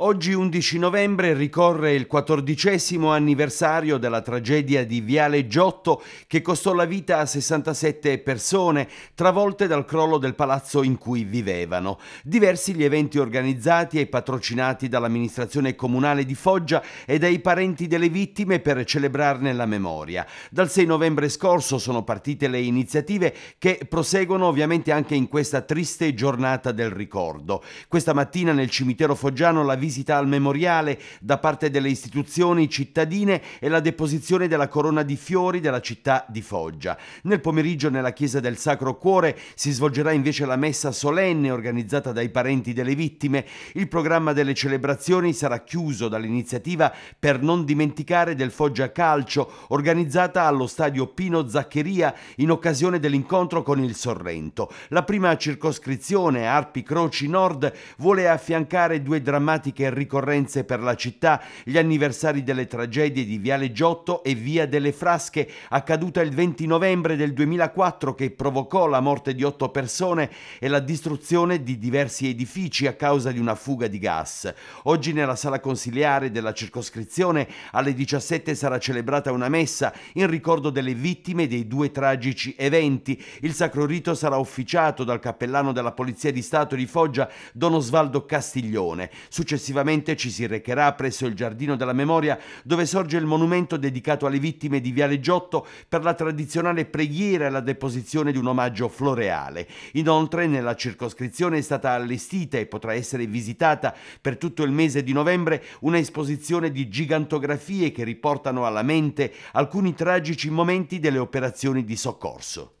Oggi 11 novembre ricorre il quattordicesimo anniversario della tragedia di Viale Giotto che costò la vita a 67 persone travolte dal crollo del palazzo in cui vivevano. Diversi gli eventi organizzati e patrocinati dall'amministrazione comunale di Foggia e dai parenti delle vittime per celebrarne la memoria. Dal 6 novembre scorso sono partite le iniziative che proseguono ovviamente anche in questa triste giornata del ricordo. Questa mattina nel cimitero foggiano la vita visita al memoriale da parte delle istituzioni cittadine e la deposizione della corona di fiori della città di Foggia. Nel pomeriggio nella chiesa del Sacro Cuore si svolgerà invece la messa solenne organizzata dai parenti delle vittime. Il programma delle celebrazioni sarà chiuso dall'iniziativa per non dimenticare del Foggia Calcio organizzata allo stadio Pino Zaccheria in occasione dell'incontro con il Sorrento. La prima circoscrizione Arpi Croci Nord vuole affiancare due drammatiche tematiche ricorrenze per la città, gli anniversari delle tragedie di Viale Giotto e Via delle Frasche, accaduta il 20 novembre del 2004 che provocò la morte di otto persone e la distruzione di diversi edifici a causa di una fuga di gas. Oggi nella sala consiliare della circoscrizione alle 17 sarà celebrata una messa in ricordo delle vittime dei due tragici eventi. Il sacro rito sarà officiato dal cappellano della Polizia di Stato di Foggia, Don Osvaldo Castiglione. Successivamente Successivamente ci si recherà presso il Giardino della Memoria dove sorge il monumento dedicato alle vittime di Viale Giotto per la tradizionale preghiera e la deposizione di un omaggio floreale. Inoltre nella circoscrizione è stata allestita e potrà essere visitata per tutto il mese di novembre un'esposizione di gigantografie che riportano alla mente alcuni tragici momenti delle operazioni di soccorso.